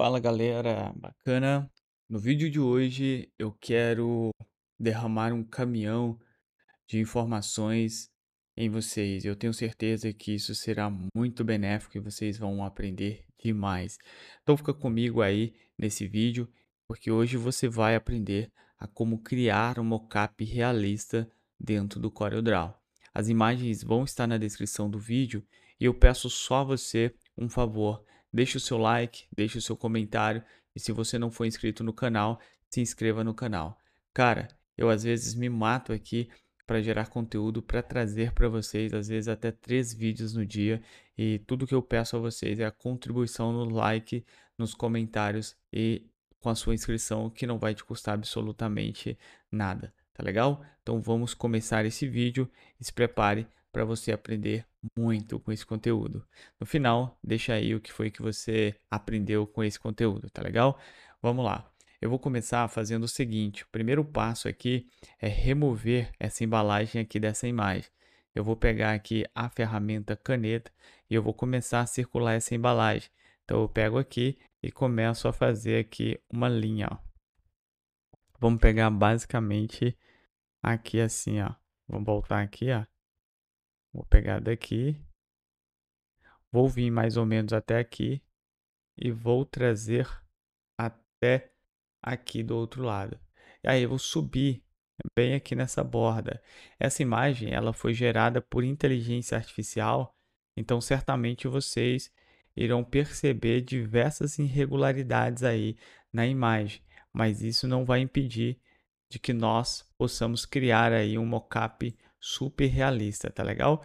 Fala galera, bacana? No vídeo de hoje eu quero derramar um caminhão de informações em vocês. Eu tenho certeza que isso será muito benéfico e vocês vão aprender demais. Então fica comigo aí nesse vídeo, porque hoje você vai aprender a como criar um mockup realista dentro do CorelDRAW. As imagens vão estar na descrição do vídeo e eu peço só a você um favor Deixe o seu like, deixe o seu comentário e se você não for inscrito no canal, se inscreva no canal. Cara, eu às vezes me mato aqui para gerar conteúdo, para trazer para vocês, às vezes até três vídeos no dia. E tudo que eu peço a vocês é a contribuição no like, nos comentários e com a sua inscrição, que não vai te custar absolutamente nada, tá legal? Então vamos começar esse vídeo e se prepare para você aprender muito com esse conteúdo. No final, deixa aí o que foi que você aprendeu com esse conteúdo, tá legal? Vamos lá. Eu vou começar fazendo o seguinte: o primeiro passo aqui é remover essa embalagem aqui dessa imagem. Eu vou pegar aqui a ferramenta caneta e eu vou começar a circular essa embalagem. Então eu pego aqui e começo a fazer aqui uma linha, ó. Vamos pegar basicamente aqui assim, ó. Vamos voltar aqui, ó. Vou pegar daqui. Vou vir mais ou menos até aqui. E vou trazer até aqui do outro lado. E aí eu vou subir bem aqui nessa borda. Essa imagem ela foi gerada por inteligência artificial, então certamente vocês irão perceber diversas irregularidades aí na imagem, mas isso não vai impedir de que nós possamos criar aí um mockup super realista, tá legal?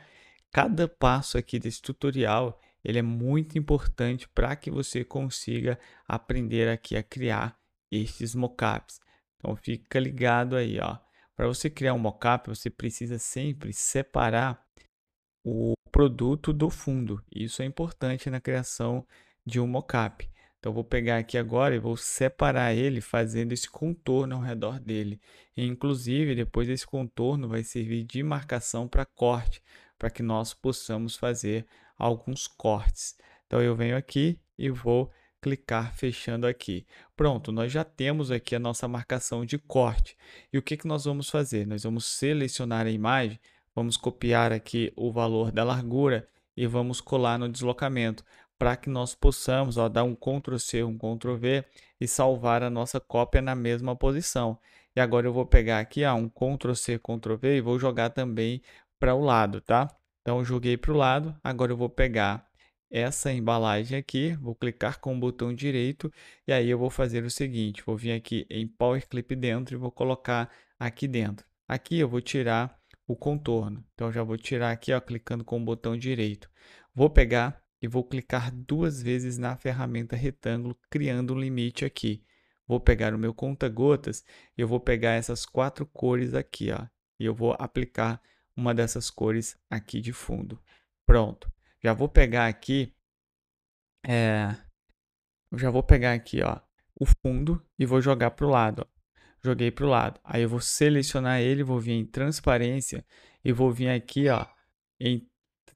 Cada passo aqui desse tutorial, ele é muito importante para que você consiga aprender aqui a criar estes mockups. Então fica ligado aí, ó. Para você criar um mockup, você precisa sempre separar o produto do fundo. Isso é importante na criação de um mockup. Então eu vou pegar aqui agora e vou separar ele fazendo esse contorno ao redor dele. E, inclusive, depois esse contorno vai servir de marcação para corte, para que nós possamos fazer alguns cortes. Então eu venho aqui e vou clicar fechando aqui. Pronto, nós já temos aqui a nossa marcação de corte. E o que, que nós vamos fazer? Nós vamos selecionar a imagem, vamos copiar aqui o valor da largura e vamos colar no deslocamento para que nós possamos ó, dar um Ctrl C, um Ctrl V e salvar a nossa cópia na mesma posição. E agora eu vou pegar aqui ó, um Ctrl C, Ctrl V e vou jogar também para o lado, tá? Então eu joguei para o lado, agora eu vou pegar essa embalagem aqui, vou clicar com o botão direito e aí eu vou fazer o seguinte, vou vir aqui em Power Clip dentro e vou colocar aqui dentro. Aqui eu vou tirar o contorno, então já vou tirar aqui ó, clicando com o botão direito. Vou pegar e vou clicar duas vezes na ferramenta retângulo, criando um limite aqui. Vou pegar o meu conta-gotas e eu vou pegar essas quatro cores aqui, ó, e eu vou aplicar uma dessas cores aqui de fundo. Pronto. Já vou pegar aqui, é, já vou pegar aqui, ó, o fundo e vou jogar para o lado. Ó. Joguei para o lado. Aí eu vou selecionar ele, vou vir em transparência e vou vir aqui, ó, em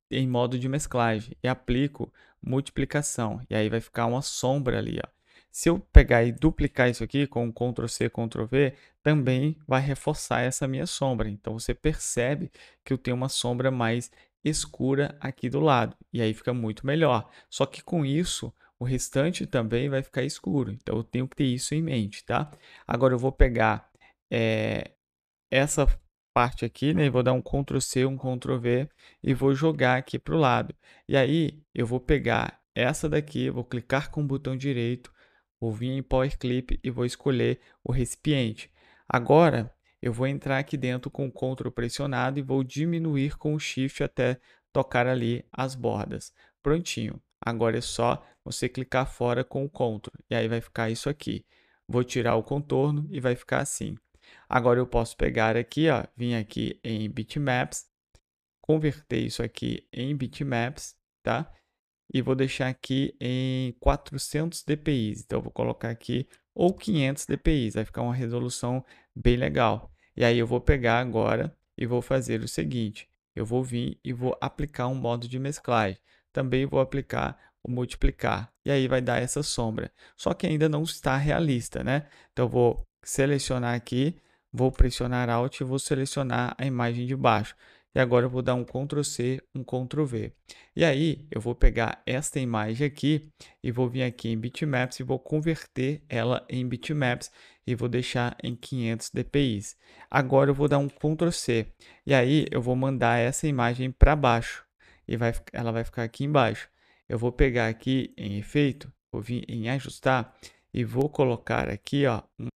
em modo de mesclagem e aplico multiplicação. E aí vai ficar uma sombra ali. Ó. Se eu pegar e duplicar isso aqui com Ctrl C, Ctrl V, também vai reforçar essa minha sombra. Então você percebe que eu tenho uma sombra mais escura aqui do lado. E aí fica muito melhor. Só que com isso, o restante também vai ficar escuro. Então eu tenho que ter isso em mente, tá? Agora eu vou pegar é, essa parte aqui, né? Vou dar um Ctrl C, um Ctrl V e vou jogar aqui para o lado. E aí eu vou pegar essa daqui, vou clicar com o botão direito, vou vir em Power Clip e vou escolher o recipiente. Agora eu vou entrar aqui dentro com o Ctrl pressionado e vou diminuir com o Shift até tocar ali as bordas. Prontinho. Agora é só você clicar fora com o Ctrl e aí vai ficar isso aqui. Vou tirar o contorno e vai ficar assim. Agora eu posso pegar aqui, ó, vim aqui em bitmaps, converter isso aqui em bitmaps, tá? E vou deixar aqui em 400 dpi. Então eu vou colocar aqui ou 500 dpi, vai ficar uma resolução bem legal. E aí eu vou pegar agora e vou fazer o seguinte, eu vou vir e vou aplicar um modo de mesclagem. Também vou aplicar o multiplicar. E aí vai dar essa sombra. Só que ainda não está realista, né? Então eu vou selecionar aqui, vou pressionar Alt e vou selecionar a imagem de baixo. E agora eu vou dar um Ctrl C, um Ctrl V. E aí eu vou pegar esta imagem aqui e vou vir aqui em bitmaps e vou converter ela em bitmaps e vou deixar em 500 dpi. Agora eu vou dar um Ctrl C. E aí eu vou mandar essa imagem para baixo e vai, ela vai ficar aqui embaixo. Eu vou pegar aqui em efeito, vou vir em ajustar e vou colocar aqui ó, um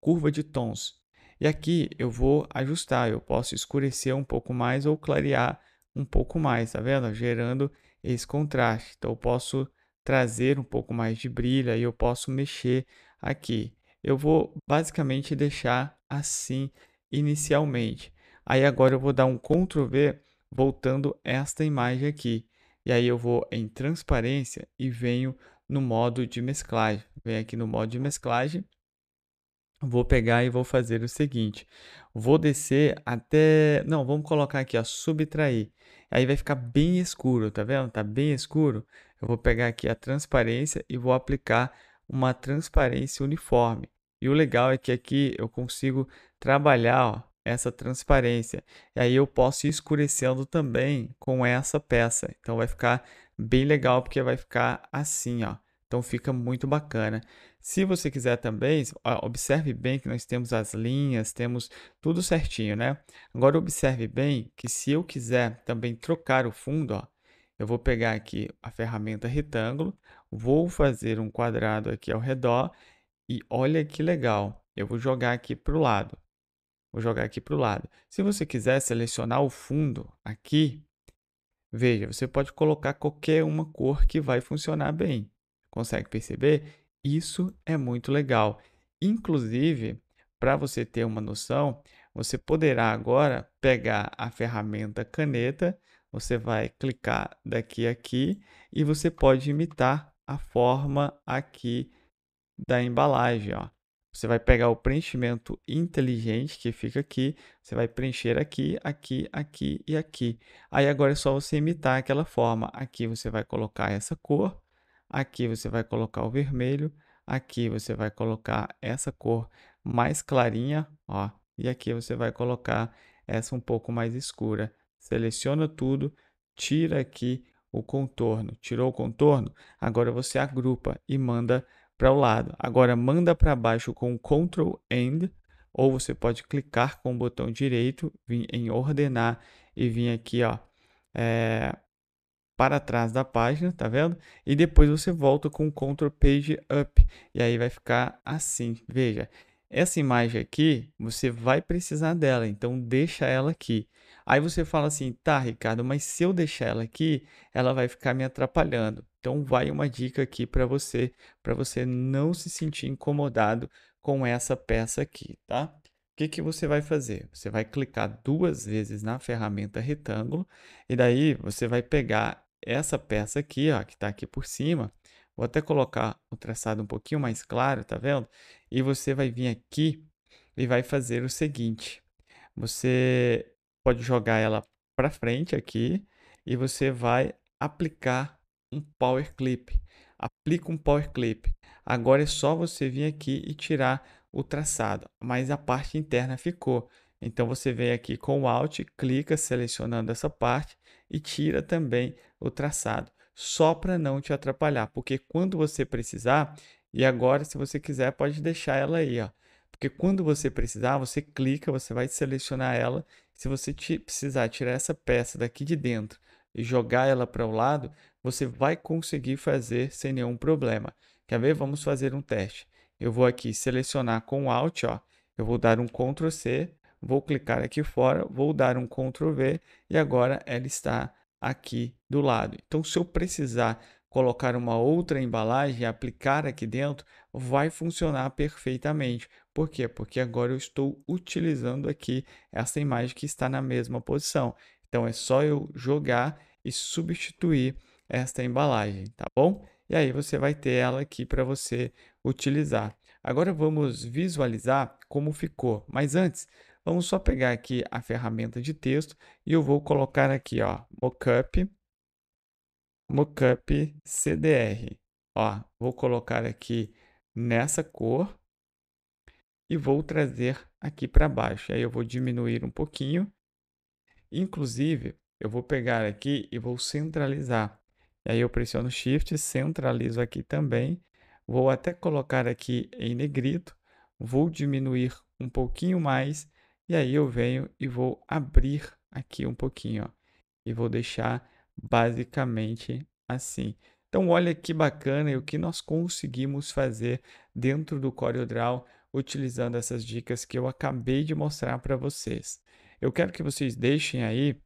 curva de tons. E aqui eu vou ajustar, eu posso escurecer um pouco mais ou clarear um pouco mais, tá vendo? Gerando esse contraste. Então eu posso trazer um pouco mais de brilho, aí eu posso mexer aqui. Eu vou basicamente deixar assim inicialmente. Aí agora eu vou dar um Ctrl V voltando esta imagem aqui. E aí eu vou em transparência e venho no modo de mesclagem. Venho aqui no modo de mesclagem vou pegar e vou fazer o seguinte. Vou descer até. Não, vamos colocar aqui, ó, subtrair. Aí vai ficar bem escuro, tá vendo? Tá bem escuro. Eu vou pegar aqui a transparência e vou aplicar uma transparência uniforme. E o legal é que aqui eu consigo trabalhar ó, essa transparência. E aí eu posso ir escurecendo também com essa peça. Então vai ficar bem legal porque vai ficar assim, ó. Então fica muito bacana. Se você quiser também, observe bem que nós temos as linhas, temos tudo certinho, né? Agora observe bem que se eu quiser também trocar o fundo, ó, eu vou pegar aqui a ferramenta retângulo, vou fazer um quadrado aqui ao redor e olha que legal, eu vou jogar aqui para o lado. Vou jogar aqui para o lado. Se você quiser selecionar o fundo aqui, veja, você pode colocar qualquer uma cor que vai funcionar bem. Consegue perceber? Isso é muito legal. Inclusive, para você ter uma noção, você poderá agora pegar a ferramenta caneta, você vai clicar daqui aqui e você pode imitar a forma aqui da embalagem. Ó. Você vai pegar o preenchimento inteligente que fica aqui, você vai preencher aqui, aqui, aqui e aqui. Aí agora é só você imitar aquela forma. Aqui você vai colocar essa cor, Aqui você vai colocar o vermelho, aqui você vai colocar essa cor mais clarinha, ó, e aqui você vai colocar essa um pouco mais escura. Seleciona tudo, tira aqui o contorno. Tirou o contorno? Agora você agrupa e manda para o lado. Agora manda para baixo com Ctrl End, ou você pode clicar com o botão direito, vir em ordenar e vir aqui, ó, é, para trás da página, tá vendo? E depois você volta com o Ctrl Page Up. E aí vai ficar assim. Veja, essa imagem aqui, você vai precisar dela, então deixa ela aqui. Aí você fala assim, tá, Ricardo, mas se eu deixar ela aqui, ela vai ficar me atrapalhando. Então vai uma dica aqui para você, para você não se sentir incomodado com essa peça aqui, tá? O que, que você vai fazer? Você vai clicar duas vezes na ferramenta retângulo e daí você vai pegar essa peça aqui, ó, que está aqui por cima, vou até colocar o traçado um pouquinho mais claro, tá vendo? E você vai vir aqui e vai fazer o seguinte, você pode jogar ela para frente aqui e você vai aplicar um power clip. Aplica um power clip. Agora é só você vir aqui e tirar o traçado, mas a parte interna ficou. Então você vem aqui com o Alt, clica selecionando essa parte e tira também o traçado, só para não te atrapalhar, porque quando você precisar, e agora se você quiser pode deixar ela aí, ó. Porque quando você precisar, você clica, você vai selecionar ela. Se você precisar tirar essa peça daqui de dentro e jogar ela para o um lado, você vai conseguir fazer sem nenhum problema. Quer ver? Vamos fazer um teste. Eu vou aqui selecionar com Alt, ó. Eu vou dar um Ctrl C, Vou clicar aqui fora, vou dar um Ctrl V e agora ela está aqui do lado. Então, se eu precisar colocar uma outra embalagem e aplicar aqui dentro, vai funcionar perfeitamente. Por quê? Porque agora eu estou utilizando aqui essa imagem que está na mesma posição. Então, é só eu jogar e substituir esta embalagem, tá bom? E aí você vai ter ela aqui para você utilizar. Agora vamos visualizar como ficou. Mas antes, Vamos só pegar aqui a ferramenta de texto e eu vou colocar aqui, ó, mockup, mockup CDR. Ó, vou colocar aqui nessa cor e vou trazer aqui para baixo. Aí eu vou diminuir um pouquinho. Inclusive, eu vou pegar aqui e vou centralizar. E aí eu pressiono Shift, centralizo aqui também. Vou até colocar aqui em negrito. Vou diminuir um pouquinho mais e aí eu venho e vou abrir aqui um pouquinho, ó, e vou deixar basicamente assim. Então olha que bacana e o que nós conseguimos fazer dentro do CorelDRAW utilizando essas dicas que eu acabei de mostrar para vocês. Eu quero que vocês deixem aí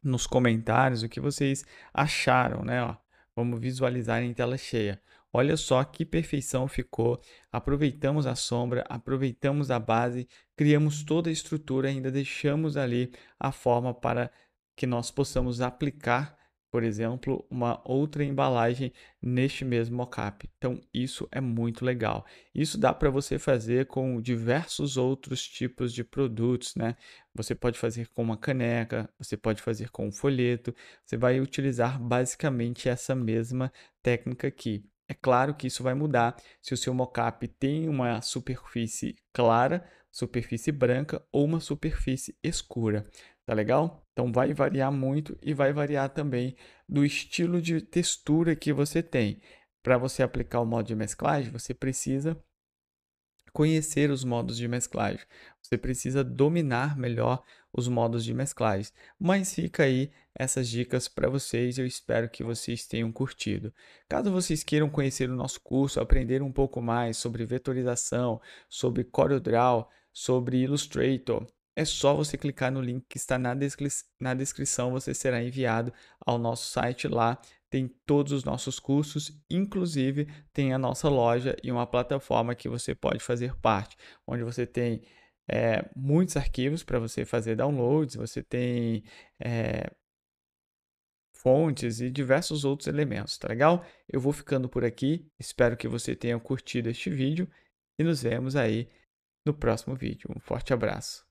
nos comentários o que vocês acharam, né? Ó, vamos visualizar em tela cheia. Olha só que perfeição ficou. Aproveitamos a sombra, aproveitamos a base, criamos toda a estrutura, ainda deixamos ali a forma para que nós possamos aplicar, por exemplo, uma outra embalagem neste mesmo mockup. Então, isso é muito legal. Isso dá para você fazer com diversos outros tipos de produtos, né? Você pode fazer com uma caneca, você pode fazer com um folheto. Você vai utilizar basicamente essa mesma técnica aqui. É claro que isso vai mudar se o seu mockup tem uma superfície clara, superfície branca ou uma superfície escura. Tá legal? Então vai variar muito e vai variar também do estilo de textura que você tem. Para você aplicar o modo de mesclagem, você precisa conhecer os modos de mesclagem. Você precisa dominar melhor os modos de mesclagem. Mas fica aí essas dicas para vocês, eu espero que vocês tenham curtido. Caso vocês queiram conhecer o nosso curso, aprender um pouco mais sobre vetorização, sobre CorelDRAW, sobre Illustrator, é só você clicar no link que está na, descri na descrição, você será enviado ao nosso site lá. Tem todos os nossos cursos, inclusive tem a nossa loja e uma plataforma que você pode fazer parte, onde você tem é, muitos arquivos para você fazer downloads, você tem é, fontes e diversos outros elementos, tá legal? Eu vou ficando por aqui, espero que você tenha curtido este vídeo e nos vemos aí no próximo vídeo. Um forte abraço!